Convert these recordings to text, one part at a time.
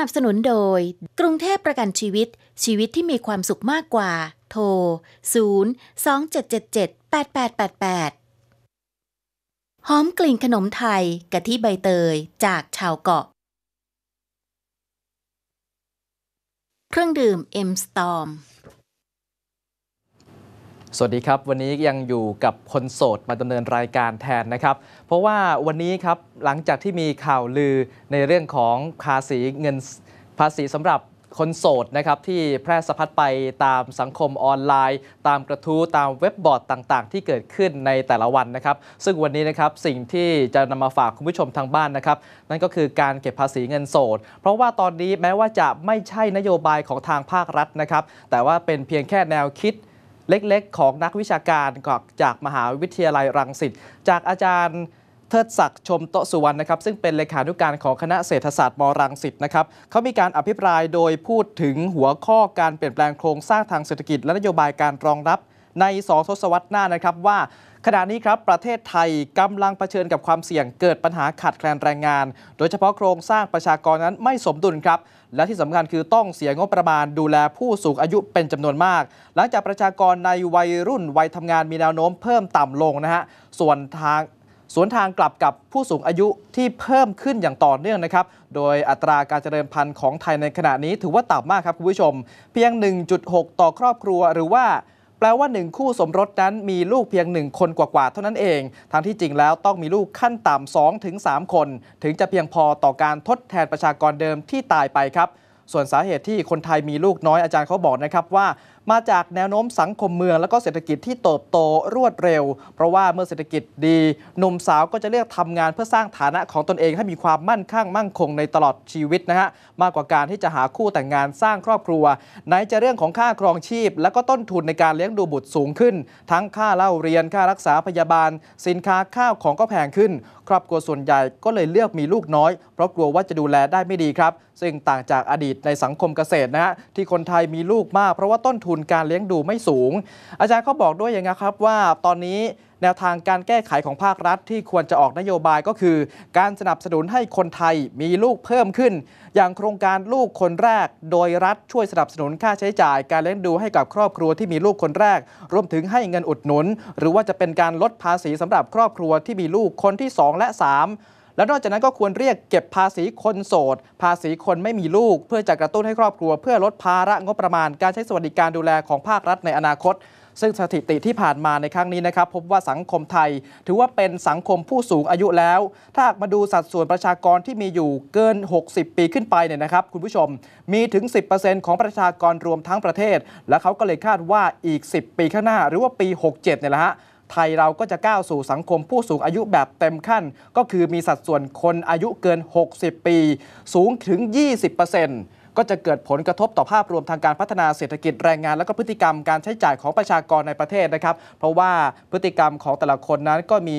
นับสนุนโดยกรุงเทพประกันชีวิต ชีวิตที่มีความสุขมากกว่า โทร 0 2 7 7 7 8 8 8 8 หอมกลิ่นขนมไทยกะทิใบเตยจากชาวเกาะ เครื่องดื่มเอ็มสตอมสวัสดีครับ วันนี้ยังอยู่กับ คนโสดมาดำเนินรายการแทนนะครับ เพราะว่าวันนี้ครับ หลังจากที่มีข่าวลือในเรื่องของภาษีเงิน ภาษีสำหรับคนโสดนะครับที่แพร่สะพัดไปตามสังคมออนไลน์ ตามกระทู้ตามเว็บบอร์ดต่างๆ ที่เกิดขึ้นในแต่ละวันนะครับ ซึ่งวันนี้นะครับ สิ่งที่จะนำมาฝากคุณผู้ชมทางบ้านนะครับนั่นก็คือการเก็บภาษีเงินโสดเพราะว่าตอนนี้แม้ว่าจะไม่ใช่นโยบายของทางภาครัฐนะครับแต่ว่าเป็นเพียงแค่แนวคิดเล็กๆ ของนักวิชาการจากมหาวิทยาลัยรังสิตจากอาจารย์เทิดศักดิ์ชมโตสุวรรณนะครับ ซึ่งเป็นเลขานุการของคณะเศรษฐศาสตร์มรังสิตนะครับเขามีการอภิปรายโดยพูดถึงหัวข้อการเปลี่ยนแปลงโครงสร้างทางเศรษฐกิจและนโยบายการรองรับใน2ทศวรรษหน้านะครับว่าขณะนี้ครับ ประเทศไทยกำลังเผชิญกับความเสี่ยงเกิดปัญหาขาดแคลนแรงงาน โดยเฉพาะโครงสร้างประชากรนั้นไม่สมดุลครับ และที่สำคัญคือต้องเสียงบประมาณดูแลผู้สูงอายุเป็นจำนวนมาก หลังจากประชากรในวัยรุ่นวัยทำงานมีแนวโน้มเพิ่มต่ำลงนะฮะส่วนทางสวนทางกลับกับผู้สูงอายุที่เพิ่มขึ้นอย่างต่อเนื่องนะครับโดยอัตราการเจริญพันธุ์ของไทยในขณะนี้ถือว่าต่ำมากครับคุณผู้ชม เพียง 1.6 ต่อครอบครัวหรือว่าแปลว่า 1 คู่สมรสนั้นมีลูกเพียง 1 คนกว่าๆเท่านั้นเองทั้งที่จริงแล้วต้องมีลูกขั้นต่ำ2ถึง3คน ถึงจะเพียงพอต่อการทดแทนประชากรเดิมที่ตายไปครับ ส่วนสาเหตุที่คนไทยมีลูกน้อยอาจารย์เขาบอกนะครับว่ามาจากแนวโน้มสังคมเมือง และก็เศรษฐกิจที่เติบโตรวดเร็ว เพราะว่าเมื่อเศรษฐกิจดี หนุ่มสาวก็จะเลือกทำงานเพื่อสร้างฐานะของตนเองให้มีความมั่นคงมั่งคงในตลอดชีวิตนะฮะมากกว่าการที่จะหาคู่แต่งงานสร้างครอบครัว ไหนจะเรื่องของค่าครองชีพ และก็ต้นทุนในการเลี้ยงดูบุตรสูงขึ้น ทั้งค่าเล่าเรียนค่ารักษาพยาบาล สินค้าข้าวของก็แพงขึ้น ครอบครัวส่วนใหญ่ก็เลยเลือกมีลูกน้อย เพราะกลัวว่าจะดูแลได้ไม่ดีครับ ซึ่งต่างจากอดีตในสังคมเกษตรนะฮะที่คนไทยมีลูกมากเพราะว่าต้นทุนนการเลี้ยงดูไม่สูง อาจารย์เขาบอกด้วยอย่างนี้ครับว่าตอนนี้แนวทางการแก้ไขของภาครัฐที่ควรจะออกนโยบายก็คือการสนับสนุนให้คนไทยมีลูกเพิ่มขึ้น อย่างโครงการลูกคนแรก โดยรัฐช่วยสนับสนุนค่าใช้จ่าย การเลี้ยงดูให้กับครอบครัวที่มีลูกคนแรก รวมถึงให้เงินอุดหนุน หรือว่าจะเป็นการลดภาษีสำหรับครอบครัวที่มีลูกคนที่ 2 และ 3แล้วนอกจากนั้นก็ควรเรียกเก็บภาษีคนโสด ภาษีคนไม่มีลูก เพื่อจะกระตุ้นให้ครอบครัว เพื่อลดภาระงบประมาณ การใช้สวัสดิการดูแลของภาครัฐในอนาคต ซึ่งสถิติที่ผ่านมาในครั้งนี้นะครับ พบว่าสังคมไทย ถือว่าเป็นสังคมผู้สูงอายุแล้ว ถ้ามาดูสัดส่วนประชากรที่มีอยู่เกิน 60 ปีขึ้นไปเนี่ยนะครับ คุณผู้ชมมีถึง 10%ของประชากรรวมทั้งประเทศ และเขาก็เลยคาดว่าอีก 10 ปีข้างหน้าหรือว่าปี 67 เนี่ยแหละฮะไทย เราก็จะก้าวสู่สังคมผู้สูงอายุแบบเต็มขั้นก็คือมีสัดส่วนคนอายุเกิน 60 ปีสูงถึง 20%ก็จะเกิดผลกระทบต่อภาพรวมทางการพัฒนาเศรษฐกิจแรงงาน และก็พฤติกรรมการใช้จ่ายของประชากรในประเทศนะครับ เพราะว่าพฤติกรรมของแต่ละคนนั้นก็มี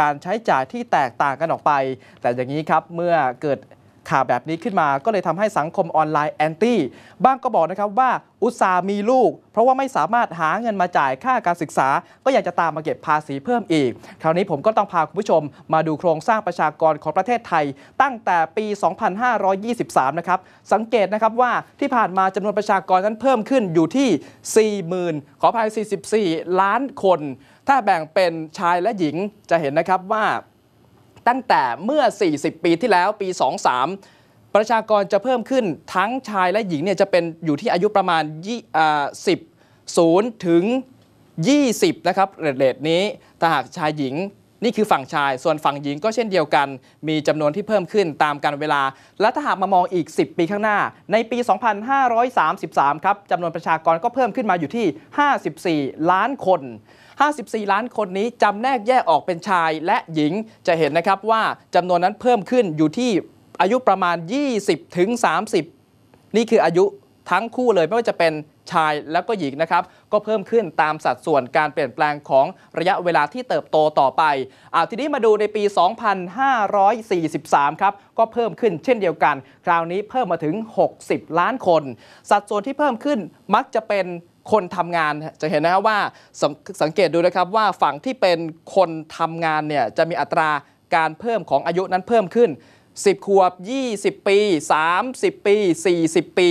การใช้จ่ายที่แตกต่างกันออกไป แต่อย่างนี้ครับเมื่อเกิดข่าวแบบนี้ขึ้นมาก็เลยทำให้สังคมออนไลน์ แอนตี้ บ้างก็บอกนะครับว่า อุตสามีลูก เพราะว่าไม่สามารถหาเงินมาจ่ายค่าการศึกษา ก็อยากจะตามมาเก็บภาษีเพิ่มอีก คราวนี้ผมก็ต้องพาคุณผู้ชมมาดูโครงสร้างประชากรของประเทศไทย ตั้งแต่ปี 2523 นะครับ สังเกตนะครับว่าที่ผ่านมาจำนวนประชากรนั้นเพิ่มขึ้นอยู่ที่ 40,000 ขออภัย44 ล้านคน ถ้าแบ่งเป็นชายและหญิงจะเห็นนะครับว่าตั้งแต่เมื่อ 40 ปีที่แล้วปี 23 ประชากรจะเพิ่มขึ้น ทั้งชายและหญิงเนี่ยจะเป็นอยู่ที่อายุประมาณ 10 0ถึง 20 นะครับเรทนี้ ถ้าหากชายหญิง นี่คือฝั่งชาย ส่วนฝั่งหญิงก็เช่นเดียวกัน มีจำนวนที่เพิ่มขึ้นตามการเวลา และถ้าหากมามองอีก 10 ปีข้างหน้า ในปี 2533 ครับ จำนวนประชากรก็เพิ่มขึ้นมาอยู่ที่ 54 ล้านคน54 ล้านคนนี้จำแนกแยกออกเป็นชายและหญิงจะเห็นนะครับว่าจำนวนนั้นเพิ่มขึ้นอยู่ที่อายุประมาณ 20 ถึง 30 นี่คืออายุทั้งคู่เลยไม่ว่าจะเป็นชายแล้วก็หญิงนะครับก็เพิ่มขึ้นตามสัดส่วนการเปลี่ยนแปลงของระยะเวลาที่เติบโตต่อไปอาทีนี้มาดูในปี 2543ครับก็เพิ่มขึ้นเช่นเดียวกัน คราวนี้เพิ่มมาถึง 60 ล้านคนสัดส่วนที่เพิ่มขึ้นมักจะเป็นคนทำงานจะเห็นนะครับว่าสสังเกตดูนะครับ ว่าฝั่งที่เป็นคนทำงานเนี่ย จะมีอัตราการเพิ่มของอายุนั้นเพิ่มขึ้น 10 ขวบ 20 ปี 30 ปี 40 ปี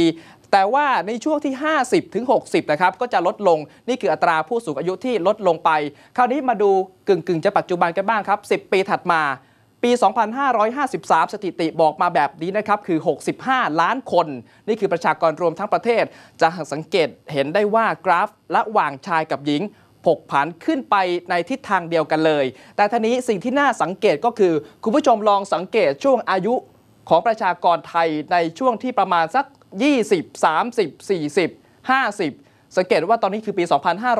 แต่ว่าในช่วงที่ 50 ถึง 60 นะครับ ก็จะลดลงนี่คืออัตราผู้สูงอายุที่ลดลงไป คราวนี้มาดูกึ่ง ๆ จะปัจจุบันกันบ้างครับ 10 ปีถัดมาปี 2553 สถิติบอกมาแบบนี้นะครับคือ 65 ล้านคน นี่คือประชากรรวมทั้งประเทศ จะสังเกตเห็นได้ว่ากราฟระหว่างชายกับหญิงผกผันขึ้นไปในทิศทางเดียวกันเลย แต่ทีนี้สิ่งที่น่าสังเกตก็คือคุณผู้ชมลองสังเกตช่วงอายุของประชากรไทยในช่วงที่ประมาณสัก 20 30 40 50สังเกตว่าตอนนี้คือปี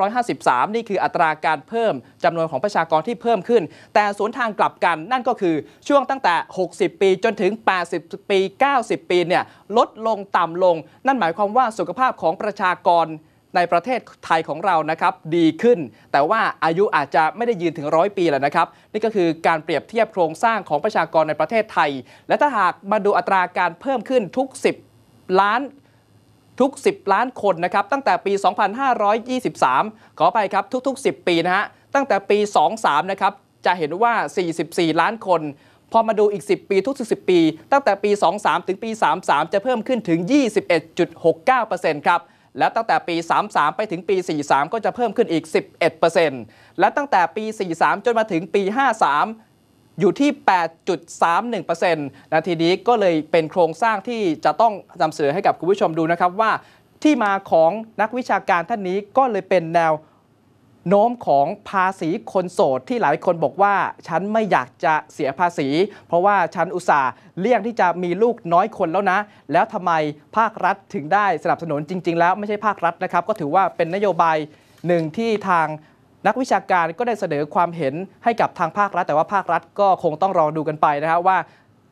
2553 นี่คืออัตราการเพิ่มจำนวนของประชากรที่เพิ่มขึ้น แต่สวนทางกลับกันนั่นก็คือช่วงตั้งแต่ 60 ปีจนถึง 80 ปี 90 ปีเนี่ยลดลงต่ำลง นั่นหมายความว่าสุขภาพของประชากรในประเทศไทยของเรานะครับดีขึ้น แต่ว่าอายุอาจจะไม่ได้ยืนถึงร้อยปีแล้วนะครับนี่ก็คือการเปรียบเทียบโครงสร้างของประชากรในประเทศไทย และถ้าหากมาดูอัตราการเพิ่มขึ้นทุก 10ล้านทุก 10 ล้านคนนะครับ ตั้งแต่ปี 2523 ขอไปครับ ทุกๆ 10 ปีนะฮะ ตั้งแต่ปี 23 นะครับ จะเห็นว่า 44 ล้านคน พอมาดูอีก 10 ปี ทุก10 ปี ตั้งแต่ปี 23 ถึงปี 33 จะเพิ่มขึ้นถึง 21.69%ครับ และตั้งแต่ปี 33 ไปถึงปี 43 ก็จะเพิ่มขึ้นอีก 11%และตั้งแต่ปี 43 จนมาถึงปี 53อยู่ที่ 8.31%นาทีนี้ก็เลยเป็นโครงสร้างที่จะต้องนำเสนอให้กับคุณผู้ชมดูนะครับว่าที่มาของนักวิชาการท่านนี้ก็เลยเป็นแนวโน้มของภาษีคนโสดที่หลายคนบอกว่า ฉันไม่อยากจะเสียภาษี เพราะว่าฉันอุตส่าห์เลี่ยงที่จะมีลูกน้อยคนแล้วนะ แล้วทำไมภาครัฐถึงได้สนับสนุนจริง ๆแล้วไม่ใช่ภาครัฐนะครับ ก็ถือว่าเป็นนโยบายหนึ่งที่ทางนักวิชาการก็ได้เสนอความเห็นให้กับทางภาครัฐ แต่ว่าภาครัฐก็คงต้องรอดูกันไปนะครับว่า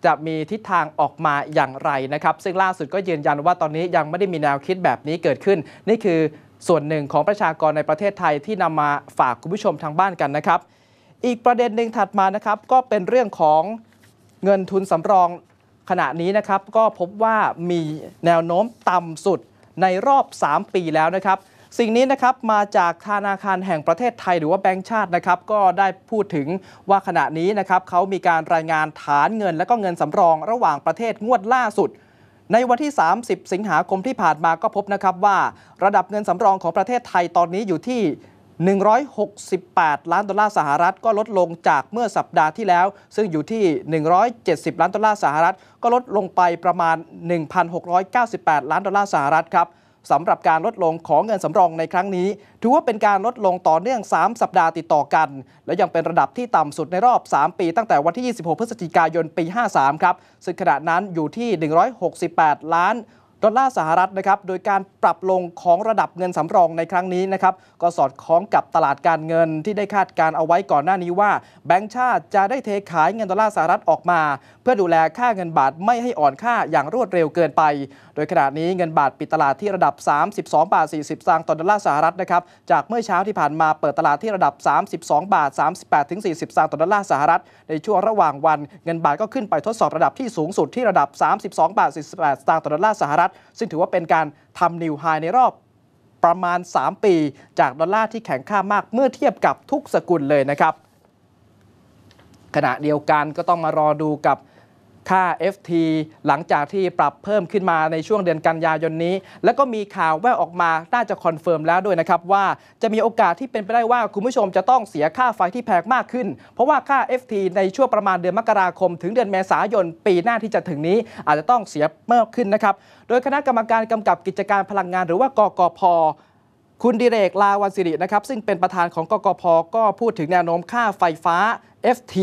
จะมีทิศทางออกมาอย่างไรนะครับซึ่งล่าสุดก็ยืนยันว่าตอนนี้ยังไม่ได้มีแนวคิดแบบนี้เกิดขึ้น นี่คือส่วนหนึ่งของประชากรในประเทศไทยที่นำมาฝากคุณผู้ชมทางบ้านกันนะครับ อีกประเด็นหนึ่งถัดมานะครับ ก็เป็นเรื่องของเงินทุนสำรองขณะนี้นะครับ ก็พบว่ามีแนวโน้มต่ำสุดในรอบ 3 ปีแล้วนะครับสิ่งนี้นะครับมาจากธนาคารแห่งประเทศไทย หรือว่าแบงก์ชาตินะครับก็ได้พูดถึงว่าขณะนี้นะครับเขามีการรายงานฐานเงินและก็เงินสำรองระหว่างประเทศงวดล่าสุด ในวันที่ 30 สิงหาคมที่ผ่านมาก็พบนะครับว่าระดับเงินสำรองของประเทศไทยตอนนี้อยู่ที่ 168 ล้านดอลลาร์สหรัฐ ก็ลดลงจากเมื่อสัปดาห์ที่แล้ว ซึ่งอยู่ที่ 170 ล้านดอลลาร์สหรัฐ ก็ลดลงไปประมาณ 1,698 ล้านดอลลาร์สหรัฐครับสำหรับการลดลงของเงินสำรองในครั้งนี้ถือว่าเป็นการลดลงต่อเนื่อง 3 สัปดาห์ติดต่อกันและยังเป็นระดับที่ต่ำสุดในรอบ 3 ปีตั้งแต่วันที่26 พฤศจิกายนปี 53 ครับซึ่งขณะนั้นอยู่ที่ 168 ล้านดอลลาร์สหรัฐนะครับ โดยการปรับลงของระดับเงินสำรองในครั้งนี้นะครับ ก็สอดคล้องกับตลาดการเงินที่ได้คาดการเอาไว้ก่อนหน้านี้ว่า แบงก์ชาติจะได้เทขายเงินดอลลาร์สหรัฐออกมา เพื่อดูแลค่าเงินบาทไม่ให้อ่อนค่าอย่างรวดเร็วเกินไป โดยขณะนี้เงินบาทปิดตลาดที่ระดับ 32บาท 40สตางค์ต่อดอลลาร์สหรัฐนะครับ จากเมื่อเช้าที่ผ่านมาเปิดตลาดที่ระดับ 32บาท 38ถึง40 สตางค์ต่อดอลลาร์สหรัฐ ในช่วงระหว่างวันเงินบาทก็ขึ้นไปทดสอบระดับที่สูงสุดที่ระดับ 32บาท48สตางค์ต่อดอลลาร์สหรัฐซึ่งถือว่าเป็นการทำนิวไฮในรอบประมาณ 3 ปีจากดอลลาร์ที่แข็งค่ามากเมื่อเทียบกับทุกสกุลเลยนะครับ ขณะเดียวกันก็ต้องมารอดูกับค่า FT หลังจากที่ปรับเพิ่มขึ้นมาในช่วงเดือนกันยายนนี้ แล้วก็มีข่าวแว่วออกมา น่าจะคอนเฟิร์มแล้วด้วยนะครับ ว่าจะมีโอกาสที่เป็นไปได้ว่าคุณผู้ชมจะต้องเสียค่าไฟที่แพงมากขึ้น เพราะว่าค่า FT ในช่วงประมาณเดือนมกราคม ถึงเดือนเมษายนปีหน้าที่จะถึงนี้อาจจะต้องเสียมากขึ้นนะครับ โดยคณะกรรมการกำกับกิจการพลังงานหรือว่ากกพคุณดิเรกลาวันสิรินะครับซึ่งเป็นประธานของกกพก็พูดถึงแนวโน้มค่าไฟฟ้า FT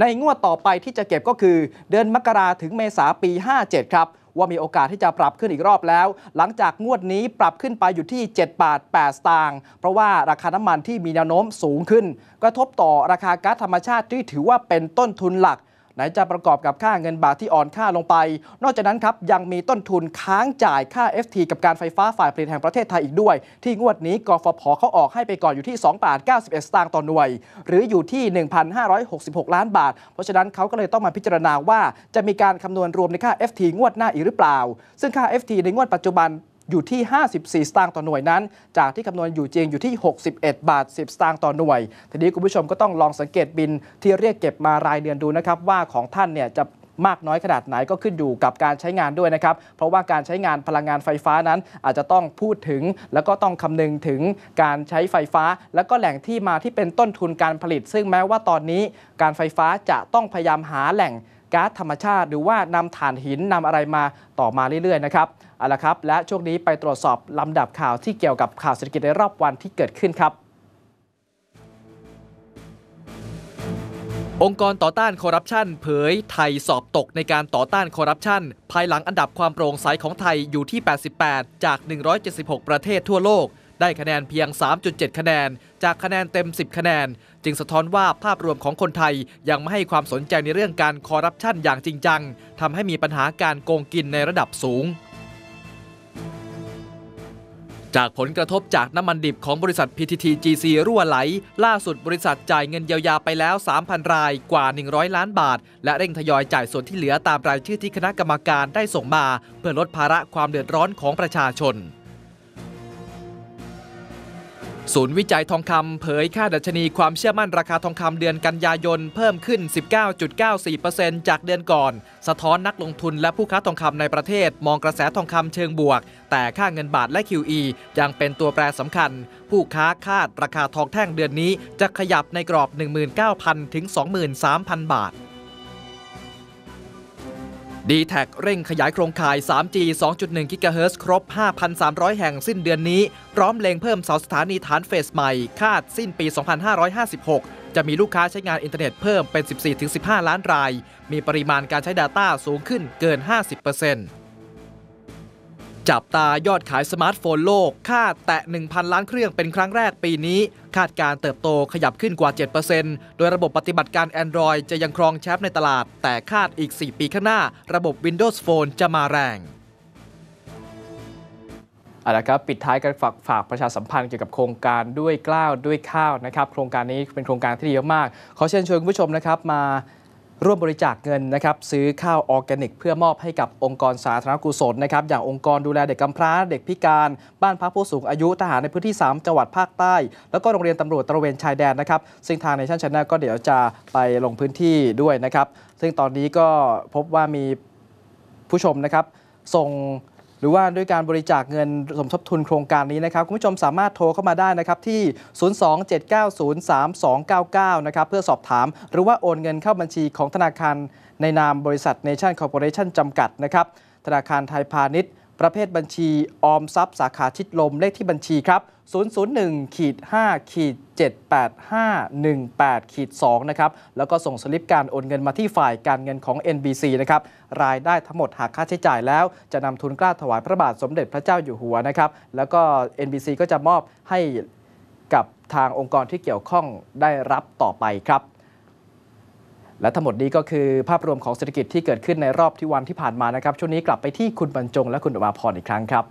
ในงวดต่อไปที่จะเก็บก็คือเดือนมกราถึงเมษาปี 57 ครับ ว่ามีโอกาสที่จะปรับขึ้นอีกรอบแล้ว หลังจากงวดนี้ปรับขึ้นไปอยู่ที่ 7 บาท8สตางค์เพราะว่าราคาน้ำมันที่มีแนวโน้มสูงขึ้น กระทบต่อราคาก๊าซธรรมชาติที่ถือว่าเป็นต้นทุนหลักไหนจะประกอบกับค่าเงินบาทที่อ่อนค่าลงไป นอกจากนั้นครับ ยังมีต้นทุนค้างจ่ายค่า FT กับการไฟฟ้าฝ่ายผลิตแห่งประเทศไทยอีกด้วย ที่งวดนี้กฟผเขาออกให้ไปก่อนอยู่ที่2บาท91สตางค์ต่อหน่วย หรืออยู่ที่ 1,566 ล้านบาท เพราะฉะนั้นเขาก็เลยต้องมาพิจารณาว่า จะมีการคำนวณรวมในค่า FT งวดหน้าอีกหรือเปล่า ซึ่งค่า FT ในงวดปัจจุบันอยู่ที่ 54 สตางค์ต่อหน่วยนั้น จากที่คำนวณอยู่จริงอยู่ที่ 61 บาท 10 สตางค์ต่อหน่วย ทีนี้คุณผู้ชมก็ต้องลองสังเกตบินที่เรียกเก็บมารายเดือนดูนะครับ ว่าของท่านเนี่ยจะมากน้อยขนาดไหนก็ขึ้นอยู่กับการใช้งานด้วยนะครับ เพราะว่าการใช้งานพลังงานไฟฟ้านั้นอาจจะต้องพูดถึง แล้วก็ต้องคำนึงถึงการใช้ไฟฟ้า แล้วก็แหล่งที่มาที่เป็นต้นทุนการผลิต ซึ่งแม้ว่าตอนนี้การไฟฟ้าจะต้องพยายามหาแหล่งก๊าซธรรมชาติ หรือว่านำถ่านหินนำอะไรมาต่อมาเรื่อยๆนะครับเอาละครับและช่วงนี้ไปตรวจสอบลำดับข่าวที่เกี่ยวกับข่าวเศรษฐกิจในรอบวันที่เกิดขึ้นครับ องค์กรต่อต้านคอร์รัปชันเผยไทยสอบตกในการต่อต้านคอร์รัปชันภายหลังอันดับความโปร่งใสของไทยอยู่ที่ 88 จาก 176 ประเทศทั่วโลกได้คะแนนเพียง 3.7 คะแนน จากคะแนนเต็ม 10 คะแนน จึงสะท้อนว่าภาพรวมของคนไทยยังไม่ให้ความสนใจในเรื่องการคอร์รัปชันอย่างจริงจังทำให้มีปัญหาการโกงกินในระดับสูงจากผลกระทบจากน้ำมันดิบของบริษัท PTTGC รั่วไหล ล่าสุดบริษัทจ่ายเงินเยียวยาไปแล้ว 3,000 รายกว่า 100 ล้านบาท และเร่งทยอยจ่ายส่วนที่เหลือตามรายชื่อที่คณะกรรมการได้ส่งมา เพื่อลดภาระความเดือดร้อนของประชาชนศูนย์วิจัยทองคำเผยค่าดัชนีความเชื่อมั่นราคาทองคำเดือนกันยายนเพิ่มขึ้น 19.94%จากเดือนก่อน สะท้อนนักลงทุนและผู้ค้าทองคำในประเทศมองกระแสทองคำเชิงบวก แต่ค่าเงินบาทและ QE ยังเป็นตัวแปรสำคัญ ผู้ค้าคาดราคาทองแท่งเดือนนี้จะขยับในกรอบ 19,000 ถึง 23,000 บาทดีแทเร่งขยายโครงข่าย 3G 2.1กกิะเฮตซ์ครบ 5,300 แห่งสิ้นเดือนนี้ พร้อมเล็งเพิ่มเสาสถานีฐานเฟสใหม่ คาดสิ้นปี 2556 จะมีลูกค้าใช้งานอินเทอร์เน็ตเพิ่มเป็น 14-15 ล้านราย มีปริมาณการใช้ Data สูงขึ้นเกิน 50%จับตายอดขายสมาร์ทโฟนโลกคาดแตะ 1,000 ล้านเครื่องเป็นครั้งแรกปีนี้คาดการเติบโตขยับขึ้นกว่า 7%โดยระบบปฏิบัติการ Android จะยังครองแชมป์ในตลาด แต่คาดอีก 4 ปีข้างหน้าระบบ Windows Phone จะมาแรงเอาละครับ ปิดท้ายกันฝากฝากประชาสัมพันธ์เกี่ยวกับโครงการด้วยกล้าว ด้วยข้าวนะครับโครงการนี้เป็นโครงการที่ดีมากขอเชิญชวนคุณผู้ชมนะครับมาร่วมบริจาคเงินนะครับ ซื้อข้าวออร์แกนิก เพื่อมอบให้กับองค์กรสาธารณกุศลนะครับ อย่างองค์กรดูแลเด็กกำพร้า เด็กพิการ บ้านพักผู้สูงอายุทหารในพื้นที่ 3 จังหวัดภาคใต้ แล้วก็โรงเรียนตำรวจตระเวนชายแดนนะครับ ซึ่งทางในชั้นชนะก็เดี๋ยวจะไปลงพื้นที่ด้วยนะครับ ซึ่งตอนนี้ก็พบว่ามีผู้ชมนะครับส่งหรือว่าด้วยการบริจาคเงินสมทบทุนโครงการนี้นะครับ คุณผู้ชมสามารถโทรเข้ามาได้นะครับ ที่ 027903299 นะครับเพื่อสอบถาม หรือว่าโอนเงินเข้าบัญชีของธนาคารในนามบริษัทเนชั่นคอร์ปอเรชั่นจำกัดนะครับ ธนาคารไทยพาณิชย์ประเภทบัญชีออมทรัพย์สาขาชิดลมเลขที่บัญชีครับ 001ขีด5ขีด78518ขีด2นะครับ แล้วก็ส่งสลิปการโอนเงินมาที่ฝ่ายการเงินของ NBC นะครับ รายได้ทั้งหมดหากค่าใช้จ่ายแล้วจะนำทุนกล้าถวายพระบาทสมเด็จพระเจ้าอยู่หัวนะครับ แล้วก็ NBC ก็จะมอบให้กับทางองค์กรที่เกี่ยวข้องได้รับต่อไปครับและทั้งหมดนี้ก็คือภาพรวมของเศรษฐกิจที่เกิดขึ้นในรอบที่วันที่ผ่านมานะครับ ช่วงนี้กลับไปที่คุณบรรจงและคุณอมาพรอีกครั้งครับ